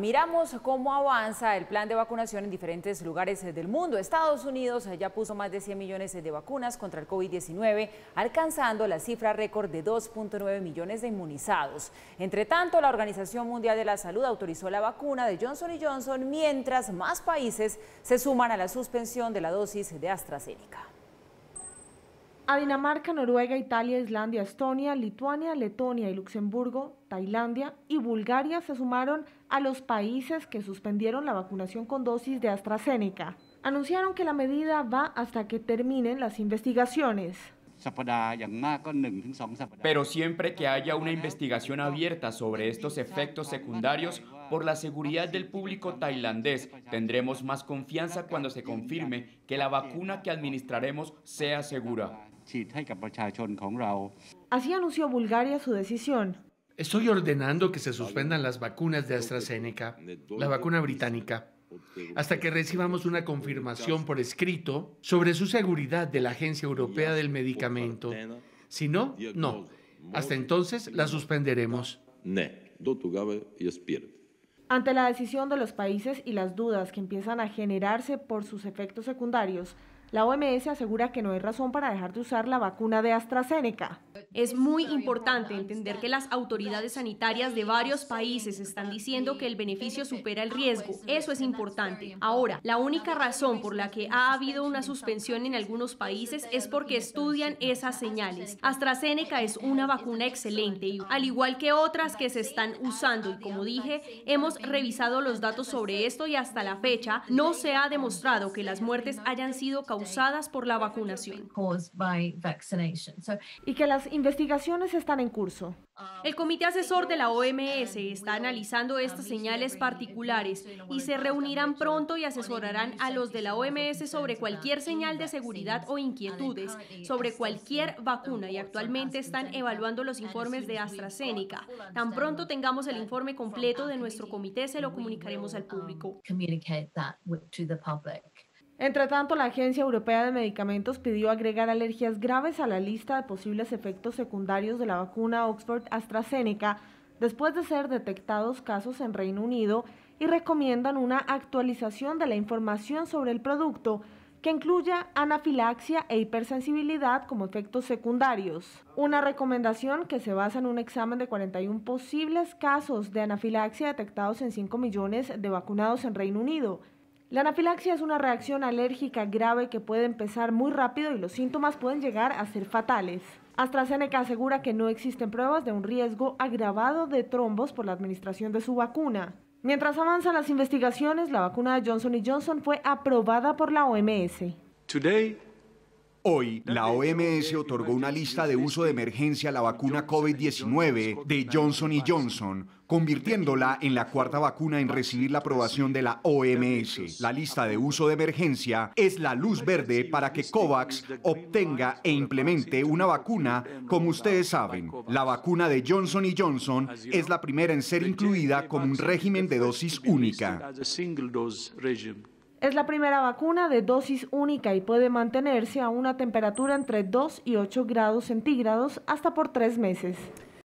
Miramos cómo avanza el plan de vacunación en diferentes lugares eh, del mundo. Estados Unidos eh, ya puso más de 100 millones eh, de vacunas contra el COVID-19, alcanzando la cifra récord de 2.9 millones de inmunizados. Entre tanto, la Organización Mundial de la Salud autorizó la vacuna de Johnson Johnson, mientras más países se suman a la suspensión de la dosis de AstraZeneca. A Dinamarca, Noruega, Italia, Islandia, Estonia, Lituania, Letonia y Luxemburgo, Tailandia y Bulgaria se sumaron a los países que suspendieron la vacunación con dosis de AstraZeneca. Anunciaron que la medida va hasta que terminen las investigaciones. Pero siempre que haya una investigación abierta sobre estos efectos secundarios, por la seguridad del público tailandés, tendremos más confianza cuando se confirme que la vacuna que administraremos sea segura. Así anunció Bulgaria su decisión. Estoy ordenando que se suspendan las vacunas de AstraZeneca, la vacuna británica, hasta que recibamos una confirmación por escrito sobre su seguridad de la Agencia Europea del Medicamento. Si no, no. Hasta entonces la suspenderemos. Ante la decisión de los países y las dudas que empiezan a generarse por sus efectos secundarios, la OMS asegura que no hay razón para dejar de usar la vacuna de AstraZeneca. Es muy importante entender que las autoridades sanitarias de varios países están diciendo que el beneficio supera el ah, riesgo. Pues, eso es importante. Ahora, la única razón por la que ha habido una suspensión en algunos países es porque estudian esas ah, señales. AstraZeneca es una vacuna excelente, y al igual que otras que se están ah, usando y como dije, hemos revisado los datos sobre esto y hasta la fecha no se ha demostrado que las muertes hayan sido causadas por la vacunación. Y que las investigaciones están en curso. El comité asesor de la OMS está analizando estas señales particulares y se reunirán pronto y asesorarán a los de la OMS sobre cualquier señal de seguridad o inquietudes sobre cualquier vacuna y actualmente están evaluando los informes de AstraZeneca. Tan pronto tengamos el informe completo de nuestro comité se lo comunicaremos al público. Entre tanto, la Agencia Europea de Medicamentos pidió agregar alergias graves a la lista de posibles efectos secundarios de la vacuna Oxford AstraZeneca después de ser detectados casos en Reino Unido y recomiendan una actualización de la información sobre el producto que incluya anafilaxia e hipersensibilidad como efectos secundarios. Una recomendación que se basa en un examen de 41 posibles casos de anafilaxia detectados en 5 millones de vacunados en Reino Unido la anafilaxia es una reacción alérgica grave que puede empezar muy rápido y los síntomas pueden llegar a ser fatales. AstraZeneca asegura que no existen pruebas de un riesgo agravado de trombos por la administración de su vacuna. Mientras avanzan las investigaciones, la vacuna de Johnson Johnson fue aprobada por la OMS. Today Hoy, la OMS otorgó una lista de uso de emergencia a la vacuna COVID-19 de Johnson Johnson, convirtiéndola en la cuarta vacuna en recibir la aprobación de la OMS. La lista de uso de emergencia es la luz verde para que COVAX obtenga e implemente una vacuna, como ustedes saben. La vacuna de Johnson Johnson es la primera en ser incluida como un régimen de dosis única. Es la primera vacuna de dosis única y puede mantenerse a una temperatura entre 2 y 8 grados centígrados hasta por tres meses.